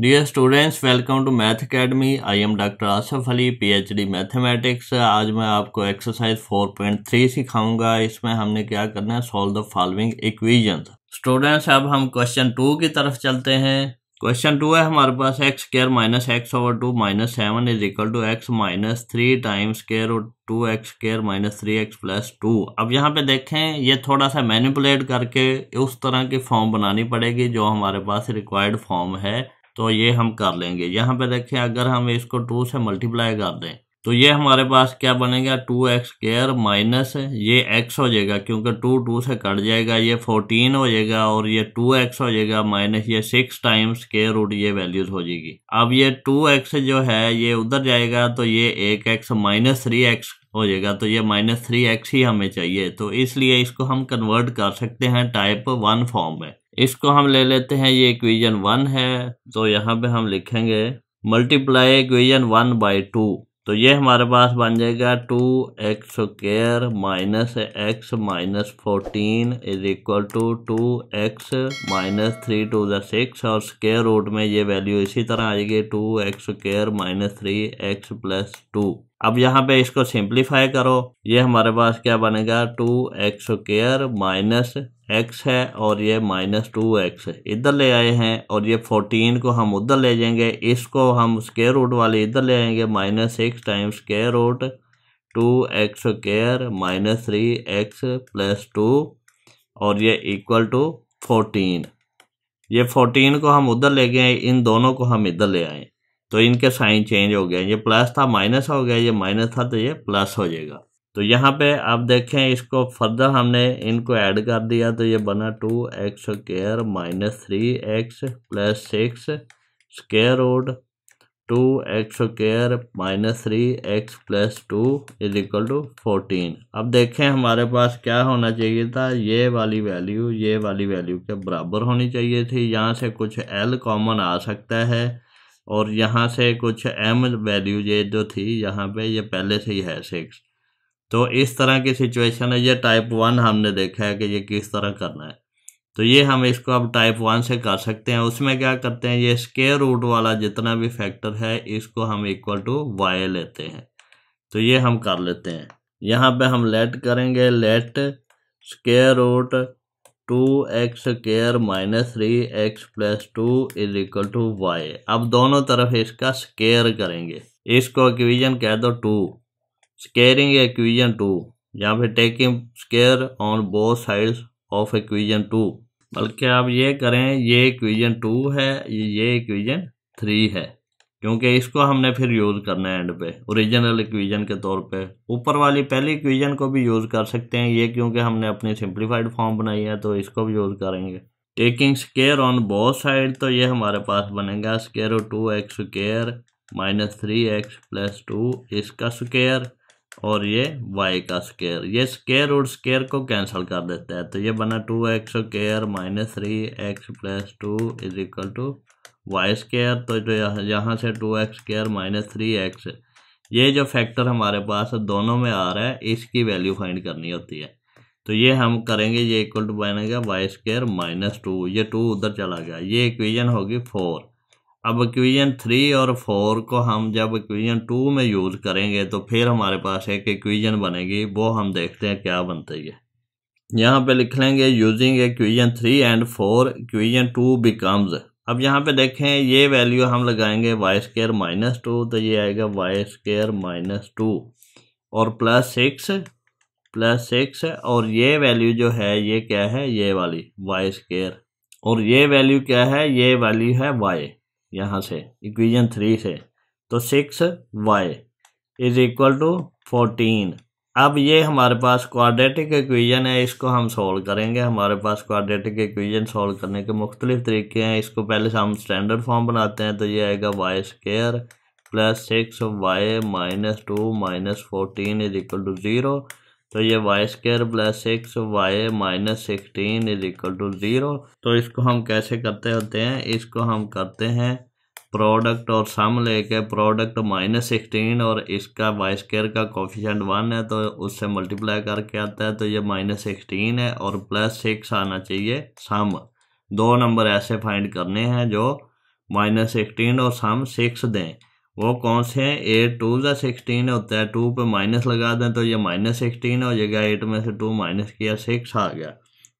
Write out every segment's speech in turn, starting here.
dear students welcome to math academy I am doctor Asaf Ali PhD mathematics आज मैं आपको exercise 4.3 सिखाऊंगा इसमें हमने क्या करना है solve the following equation students अब हम क्वेश्चन टू की तरफ चलते हैं क्वेश्चन टू है हमारे पास x square minus x over two minus seven is equal to x minus three times square और two x square minus three x plus two अब यहाँ पे देखें ये थोड़ा सा मैनिपुलेट करके उस तरह की फॉर्म बनानी पड़ेगी जो हमारे पास रिक्वायर्ड फॉर्म है तो ये हम कर लेंगे यहाँ पे देखें अगर हम इसको टू से मल्टीप्लाई कर दें तो ये हमारे पास क्या बनेगा टू एक्स स्केयर माइनस ये एक्स हो जाएगा क्योंकि टू टू से कट जाएगा ये फोर्टीन हो जाएगा और ये टू एक्स हो जाएगा माइनस ये सिक्स टाइम्स केयर रूट ये वैल्यूज हो जाएगी अब ये टू एक्स जो है ये उधर जाएगा तो ये एक एक्स माइनस थ्री एक्स हो जाएगा तो ये माइनस थ्री एक्स ही हमें चाहिए तो इसलिए इसको हम कन्वर्ट कर सकते हैं टाइप वन फॉर्म में इसको हम ले लेते हैं ये इक्वेजन वन है तो यहाँ पे हम लिखेंगे multiply equation one by two तो ये हमारे पास बन जाएगा two x square minus X minus fourteen is equal to two x minus three two the six और स्केयर रूट में ये वैल्यू इसी तरह आएगी two x square minus three x plus two अब यहाँ पे इसको सिंप्लीफाई करो ये हमारे पास क्या बनेगा two x square minus x है और ये माइनस टू एक्स इधर ले आए हैं और ये फोर्टीन को हम उधर ले जाएंगे इसको हम स्केयर रूट वाले इधर ले आएंगे minus six times square root two x square minus three x plus two और ये इक्वल टू फोर्टीन ये फोर्टीन को हम उधर ले गए इन दोनों को हम इधर ले आए तो इनके साइन चेंज हो गया ये प्लस था माइनस हो गया ये माइनस था तो ये प्लस हो जाएगा तो यहाँ पे आप देखें इसको फर्दर हमने इनको ऐड कर दिया तो ये बना two x square minus three x plus six square root two x square minus three x plus two is equal to fourteen अब देखें हमारे पास क्या होना चाहिए था ये वाली वैल्यू ये वाली वैल्यू के बराबर होनी चाहिए थी यहाँ से कुछ एल कॉमन आ सकता है और यहाँ से कुछ एम वैल्यू ये जो थी यहाँ पे ये पहले से ही है सिक्स तो इस तरह की सिचुएशन है ये टाइप वन हमने देखा है कि ये किस तरह करना है तो ये हम इसको अब टाइप वन से कर सकते हैं उसमें क्या करते हैं ये स्केयर रूट वाला जितना भी फैक्टर है इसको हम इक्वल टू वाई लेते हैं तो ये हम कर लेते हैं यहाँ पे हम लेट करेंगे let square root two x square minus three x plus two is equal to y अब दोनों तरफ इसका स्केयर करेंगे इसको इक्वीजन कह दो टू स्केयरिंग इक्वीजन टू यहाँ पे taking square on both sides of equation two बल्कि आप ये करें ये इक्वीजन टू है ये इक्वीजन थ्री है क्योंकि इसको हमने फिर यूज़ करना है एंड पे ओरिजिनल इक्वेशन के तौर पे ऊपर वाली पहली इक्वेशन को भी यूज़ कर सकते हैं ये क्योंकि हमने अपनी सिंप्लीफाइड फॉर्म बनाई है तो इसको भी यूज़ करेंगे taking square on both side तो ये हमारे पास बनेगा square two x square minus three x plus two इसका स्केयर और ये वाई का स्केयर ये स्केयर और स्केयर को कैंसिल कर देता है तो ये बना two x square minus three x plus two is equal to y square तो जो यहाँ से two x square minus three x ये जो फैक्टर हमारे पास दोनों में आ रहा है इसकी वैल्यू फाइंड करनी होती है तो ये हम करेंगे ये इक्वल टू बनेगा वाई स्केयर माइनस टू ये टू उधर चला गया ये इक्वेजन होगी फोर अब इक्वेजन थ्री और फोर को हम जब इक्वेजन टू में यूज़ करेंगे तो फिर हमारे पास एक इक्वेजन बनेगी वो हम देखते हैं क्या बनते है यहाँ पे लिख लेंगे using equation three and four equation two becomes अब यहाँ पे देखें ये वैल्यू हम लगाएंगे वाई स्केयर माइनस टू तो ये आएगा वाई स्केयर माइनस टू और प्लस सिक्स प्लस सिक्स और ये वैल्यू जो है ये क्या है ये वाली वाई स्केयर और ये वैल्यू क्या है ये वैल्यू है वाई यहाँ से इक्वेशन थ्री से तो six y is equal to fourteen अब ये हमारे पास क्वाड्रेटिक इक्वेशन है इसको हम सोल्व करेंगे हमारे पास क्वाड्रेटिक इक्वेशन सोल्व करने के मुख्तलिफ तरीके हैं इसको पहले से हम स्टैंडर्ड फॉर्म बनाते हैं तो ये आएगा y square plus six y minus two minus fourteen is equal to zero तो ये y square plus six y minus sixteen is equal to zero तो इसको हम कैसे करते होते हैं इसको हम करते हैं प्रोडक्ट और सम लेके प्रोडक्ट माइनस सिक्सटीन और इसका वाई केयर का कोफिशेंट वन है तो उससे मल्टीप्लाई करके आता है तो ये माइनस सिक्सटीन है और प्लस सिक्स आना चाहिए सम दो नंबर ऐसे फाइंड करने हैं जो माइनस सिक्सटीन और सम सिक्स दें वो कौन से हैं एट टू या सिक्सटीन होता है टू पे माइनस लगा दें तो ये माइनस सिक्सटीन हो जाएगा एट में से टू माइनस किया सिक्स आ गया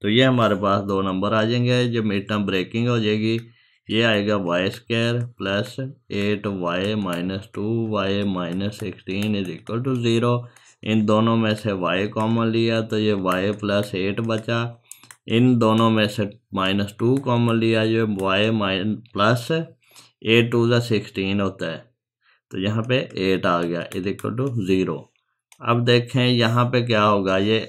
तो ये हमारे पास दो नंबर आ जाएंगे जब मिड टर्म ब्रेकिंग हो जाएगी ये आएगा y square plus eight y minus two y minus sixteen is equal to zero इन दोनों में से वाई कॉमन लिया तो ये वाई प्लस एट बचा इन दोनों में से माइनस टू कॉमन लिया ये y minus plus eight two ज़ा सिक्सटीन होता है तो यहाँ पे एट आ गया इज इक्वल टू ज़ीरो अब देखें यहाँ पे क्या होगा ये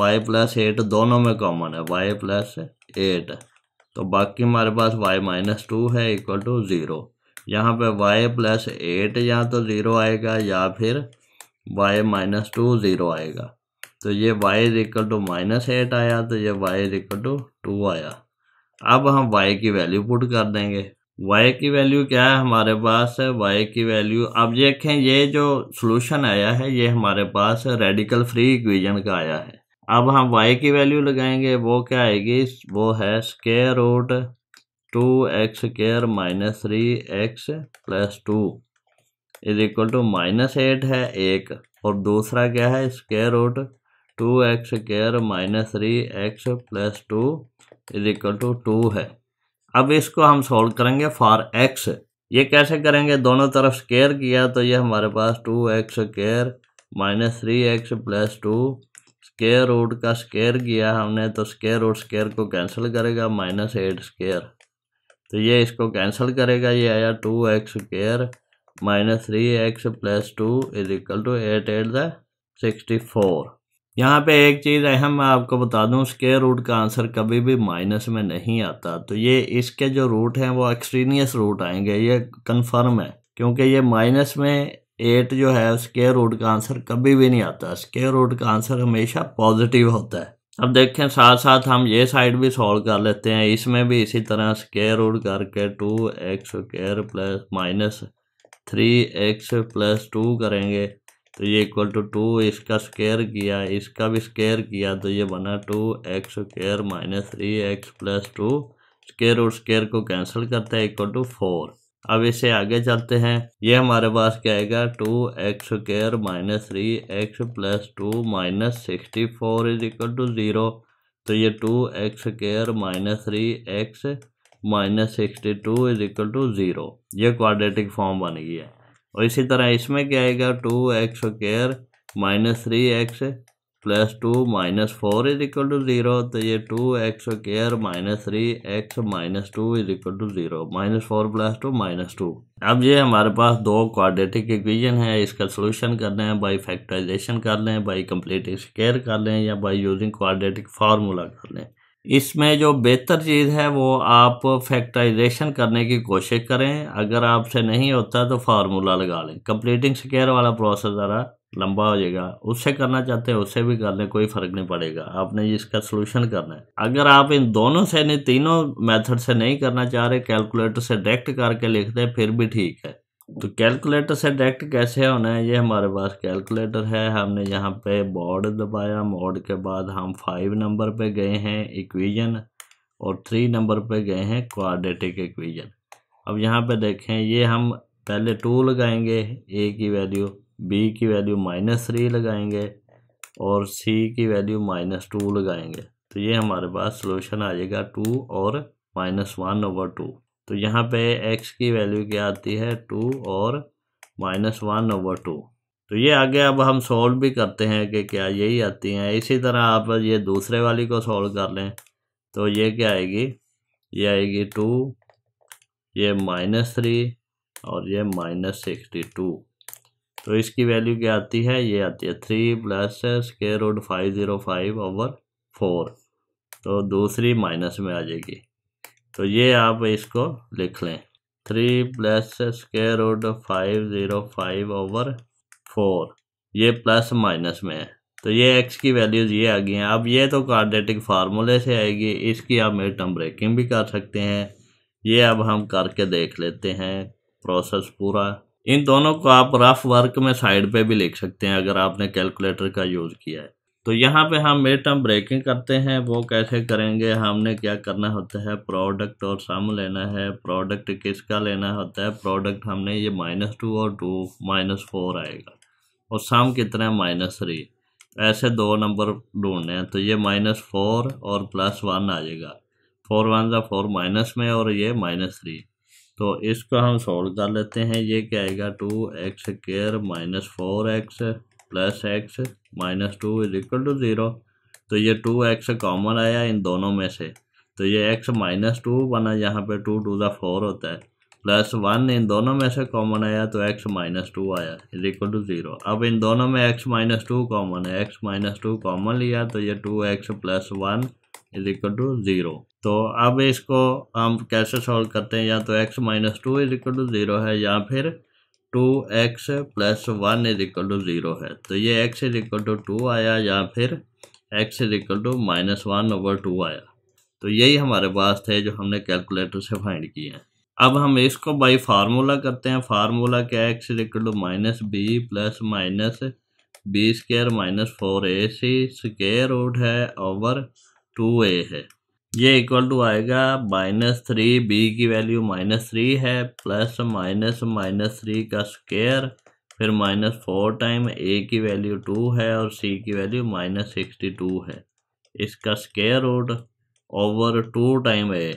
वाई प्लस एट दोनों में कॉमन है वाई प्लस एट तो बाकी हमारे पास वाई माइनस टू है इक्वल टू ज़ीरो यहाँ पे वाई प्लस एट या तो ज़ीरो आएगा या फिर वाई माइनस टू ज़ीरो आएगा तो ये y is equal to minus eight आया तो ये y is equal to two आया अब हम वाई की वैल्यू पुट कर देंगे वाई की वैल्यू क्या है हमारे पास वाई की वैल्यू अब देखें ये जो सोल्यूशन आया है ये हमारे पास रेडिकल फ्री इक्वेशन का आया है अब हम y की वैल्यू लगाएंगे वो क्या आएगी वो है square root two x square minus three x plus two is equal to minus eight है एक और दूसरा क्या है square root two x square minus three x plus two is equal to two है अब इसको हम सॉल्व करेंगे फॉर एक्स ये कैसे करेंगे दोनों तरफ स्केयर किया तो ये हमारे पास two x square minus three x plus two square root का स्केयर किया हमने तो स्केयर रूट स्केयर को कैंसिल करेगा माइनस एट स्केयर तो ये इसको कैंसिल करेगा ये आया two x square minus three x plus two is equal to eight eight the sixty four यहाँ पे एक चीज़ अहम मैं आपको बता दूँ स्केयर रूट का आंसर कभी भी माइनस में नहीं आता तो ये इसके जो रूट हैं वो एक्सट्रीनियस रूट आएंगे ये कन्फर्म है क्योंकि ये माइनस में एट जो है स्केयर रूट का आंसर कभी भी नहीं आता स्केयर रूट का आंसर हमेशा पॉजिटिव होता है अब देखें साथ साथ हम ये साइड भी सॉल्व कर लेते हैं इसमें भी इसी तरह स्केयर रूट करके two x square plus minus three x plus two करेंगे तो ये इक्वल टू टू इसका स्केयर किया इसका भी स्केयर किया तो ये बना two x square minus three x plus two square root square को कैंसिल करते हैं इक्वल टू फोर अब इसे आगे चलते हैं ये हमारे पास क्या आएगा two x square minus three x plus two minus sixty four is equal to zero तो ये two x square minus three x minus sixty two is equal to zero ये क्वाड्रेटिक फॉर्म बन गई है और इसी तरह इसमें क्या आएगा two x square minus three x plus two minus four is equal to zero तो ये two x square minus three x minus two is equal to zero minus four plus two minus two अब ये हमारे पास दो quadratic equation है इसका solution कर लें बाई फैक्टराइजेशन कर लें बाई कंप्लीट स्केयर कर लें या बाई यूजिंग क्वाड्रेटिक फार्मूला कर लें इसमें जो बेहतर चीज़ है वो आप फैक्टराइजेशन करने की कोशिश करें अगर आपसे नहीं होता तो फार्मूला लगा लें कंप्लीटिंग स्केयर वाला प्रोसेस ज़रा लंबा हो जाएगा उससे करना चाहते हैं उससे भी कर लें कोई फर्क नहीं पड़ेगा आपने इसका सोल्यूशन करना है अगर आप इन दोनों से नहीं तीनों मेथड से नहीं करना चाह रहे कैलकुलेटर से डायरेक्ट करके लिख दें फिर भी ठीक है तो कैलकुलेटर से डायरेक्ट कैसे होना है ये हमारे पास कैलकुलेटर है हमने यहाँ पे मोड दबाया मोड के बाद हम फाइव नंबर पे गए हैं इक्वीजन और थ्री नंबर पे गए हैं क्वाड्रेटिक इक्वीजन अब यहाँ पे देखें ये हम पहले टू लगाएंगे ए की वैल्यू बी की वैल्यू माइनस थ्री लगाएंगे और सी की वैल्यू माइनस टू लगाएंगे तो ये हमारे पास सोल्यूशन आ जाएगा टू और माइनस वन ओवर टू तो यहाँ पे एक्स की वैल्यू क्या आती है टू और माइनस वन ओवर टू तो ये आगे अब हम सॉल्व भी करते हैं कि क्या यही आती हैं इसी तरह आप ये दूसरे वाली को सॉल्व कर लें तो ये क्या आएगी ये आएगी टू ये माइनस थ्री और ये माइनस सिक्सटी टू तो इसकी वैल्यू क्या आती है ये आती है three plus square root five zero five over four तो दूसरी माइनस में आ जाएगी तो ये आप इसको लिख लें three plus square root five zero five over four ये प्लस माइनस में है तो ये एक्स की वैल्यूज़ ये आ गई हैं अब ये तो कार्डेटिक फार्मूले से आएगी इसकी आप मिडटर्म ब्रेकिंग भी कर सकते हैं ये अब हम करके देख लेते हैं प्रोसेस पूरा इन दोनों को आप रफ वर्क में साइड पे भी लिख सकते हैं अगर आपने कैलकुलेटर का यूज़ किया है तो यहाँ पे हम मिड टर्म ब्रेकिंग करते हैं वो कैसे करेंगे हमने क्या करना होता है प्रोडक्ट और सम लेना है प्रोडक्ट किसका लेना होता है प्रोडक्ट हमने ये माइनस टू और टू माइनस फोर आएगा और सम कितना है माइनस थ्री ऐसे दो नंबर ढूंढने हैं तो ये माइनस फोर और प्लस वन आ जाएगा फोर वन का फोर माइनस में और ये माइनस थ्री तो इसको हम सॉल्व कर लेते हैं ये क्या आएगा two x square minus four x plus x minus two is equal to zero तो ये टू एक्स कॉमन आया इन दोनों में से तो ये एक्स माइनस टू बना यहाँ पे टू टू ज़ा फोर होता है प्लस वन इन दोनों में से कॉमन आया तो एक्स माइनस टू आया इज इक्वल टू ज़ीरो अब इन दोनों में एक्स माइनस टू कॉमन है एक्स माइनस टू कॉमन लिया तो ये two x plus one is equal to zero तो अब इसको हम कैसे सॉल्व करते हैं या तो x minus two is equal to zero है या फिर two x plus one is equal to zero है तो ये x is equal to two आया या फिर x is equal to minus one over two आया तो यही हमारे पास थे जो हमने कैलकुलेटर से फाइंड किए हैं अब हम इसको बाई फार्मूला करते हैं फार्मूला क्या है x equal to minus b plus minus b square minus four a c square root है ओवर टू ए है ये इक्वल टू आएगा माइनस थ्री बी की वैल्यू माइनस थ्री है प्लस माइनस माइनस थ्री का square फिर minus four time a की value to है और सी की वैल्यू माइनस सिक्सटी टू है इसका square root over two time a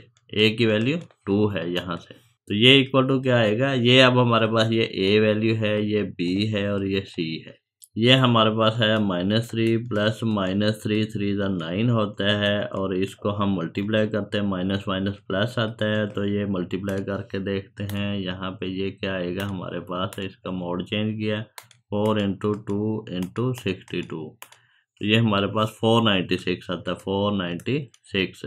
a की वैल्यू टू है यहाँ से तो ये इक्वल टू क्या आएगा ये अब हमारे पास ये ए वैल्यू है ये बी है और ये सी है ये हमारे पास है minus three plus minus three three जो नाइन होता है और इसको हम मल्टीप्लाई करते हैं माइनस माइनस प्लस आता है तो ये मल्टीप्लाई करके देखते हैं यहाँ पे ये क्या आएगा हमारे पास है इसका मोड चेंज किया four into two into sixty two तो ये हमारे पास फोर नाइन्टी सिक्स आता है four ninety six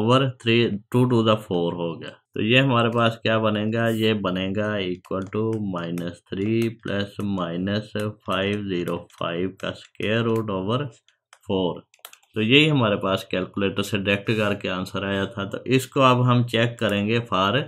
over three two to the four हो गया तो ये हमारे पास क्या बनेगा ये बनेगा equal to minus three plus minus five zero five का स्केयर रूट ओवर फोर तो यही हमारे पास कैलकुलेटर से डायरेक्ट करके आंसर आया था तो इसको अब हम चेक करेंगे for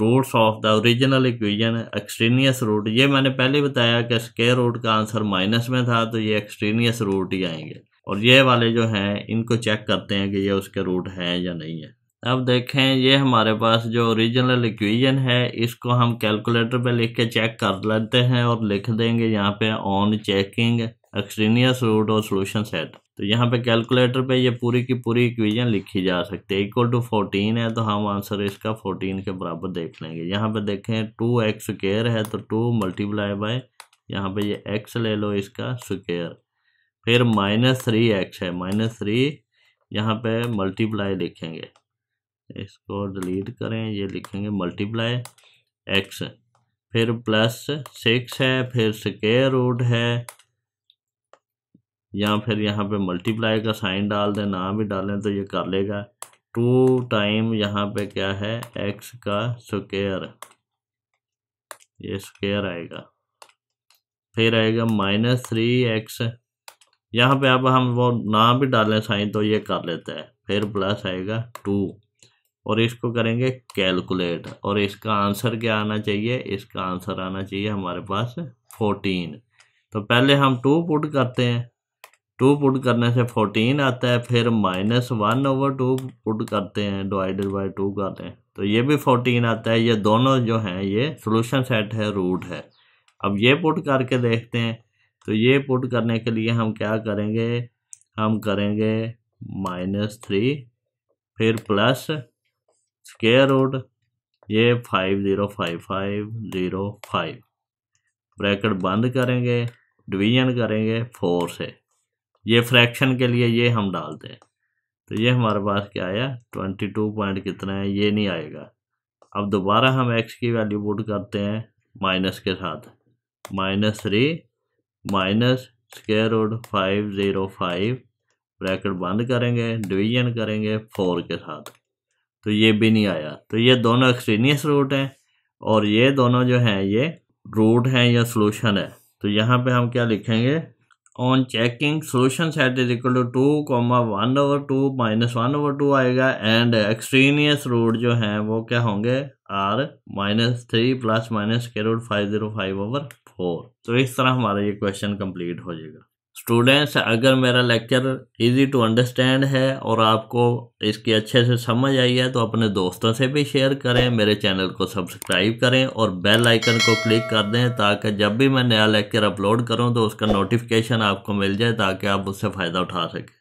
roots of the original equation extraneous root ये मैंने पहले बताया कि स्केयर रूट का आंसर माइनस में था तो ये एक्सट्रीनियस रूट ही आएंगे और ये वाले जो हैं इनको चेक करते हैं कि ये उसके रूट हैं या नहीं है अब देखें ये हमारे पास जो ओरिजिनल इक्वेशन है इसको हम कैलकुलेटर पे लिख के चेक कर लेते हैं और लिख देंगे यहाँ पे ऑन चेकिंग एक्सट्रीनियस रूट और सॉल्यूशन सेट तो यहाँ पे कैलकुलेटर पे ये पूरी की पूरी इक्वेशन लिखी जा सकती है इक्वल टू फोर्टीन है तो हम आंसर इसका फोर्टीन के बराबर देख लेंगे यहाँ पे देखें टू एक्स स्केयर है तो टू मल्टीप्लाई बाय यहाँ पे ये एक्स ले लो इसका स्केयर फिर माइनस थ्री एक्स है माइनस थ्री यहाँ पे मल्टीप्लाई लिखेंगे इसको डिलीट करें ये लिखेंगे मल्टीप्लाई एक्स फिर प्लस सिक्स है फिर स्केयर रूट है या फिर यहाँ पे मल्टीप्लाई का साइन डाल दें ना भी डालें तो ये कर लेगा टू टाइम यहाँ पे क्या है एक्स का स्केयर ये स्केयर आएगा फिर आएगा माइनस थ्री एक्स यहाँ पे अब हम वो ना भी डालें साइन तो ये कर लेते हैं फिर प्लस आएगा टू और इसको करेंगे कैलकुलेट और इसका आंसर क्या आना चाहिए इसका आंसर आना चाहिए हमारे पास फोर्टीन तो पहले हम टू पुट करते हैं टू पुट करने से फोर्टीन आता है फिर minus one over two put करते हैं डिवाइडेड बाई टू करते हैं तो ये भी फोर्टीन आता है ये दोनों जो हैं ये सोल्यूशन सेट है रूट है अब ये पुट करके देखते हैं तो ये पुट करने के लिए हम क्या करेंगे हम करेंगे माइनस थ्री फिर प्लस स्केयर रूट ये five zero five five zero five bracket बंद करेंगे डिवीजन करेंगे फोर से ये फ्रैक्शन के लिए ये हम डालते हैं तो ये हमारे पास क्या आया ट्वेंटी टू पॉइंट कितना है ये नहीं आएगा अब दोबारा हम एक्स की वैल्यू पुट करते हैं माइनस के साथ minus three minus square root five zero five bracket बंद करेंगे डिवीजन करेंगे फोर के साथ तो ये भी नहीं आया तो ये दोनों एक्सट्रीनियस रूट हैं और ये दोनों जो हैं ये रूट हैं या सोल्यूशन है तो यहाँ पे हम क्या लिखेंगे on checking solution set is equal to two comma one over two minus one over two आएगा एंड एक्सट्रीनियस रूट जो हैं वो क्या होंगे are minus three plus minus के root five zero five over four तो इस तरह हमारा ये क्वेश्चन कंप्लीट हो जाएगा स्टूडेंट्स अगर मेरा लेक्चर इजी टू अंडरस्टैंड है और आपको इसकी अच्छे से समझ आई है तो अपने दोस्तों से भी शेयर करें मेरे चैनल को सब्सक्राइब करें और बेल आइकन को क्लिक कर दें ताकि जब भी मैं नया लेक्चर अपलोड करूं तो उसका नोटिफिकेशन आपको मिल जाए ताकि आप उससे फ़ायदा उठा सकें